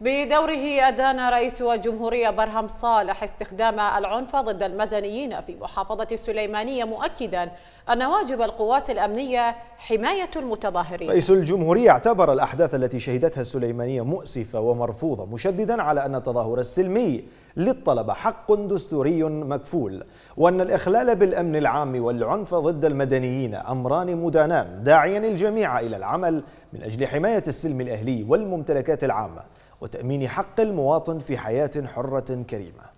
بدوره أدان رئيس الجمهورية برهم صالح استخدام العنف ضد المدنيين في محافظة السليمانية مؤكدا أن واجب القوات الأمنية حماية المتظاهرين رئيس الجمهورية اعتبر الأحداث التي شهدتها السليمانية مؤسفة ومرفوضة مشددا على أن التظاهر السلمي للطلبة حق دستوري مكفول وأن الإخلال بالأمن العام والعنف ضد المدنيين أمران مدانان داعيا الجميع إلى العمل من أجل حماية السلم الأهلي والممتلكات العامة وتأمين حق المواطن في حياة حرة كريمة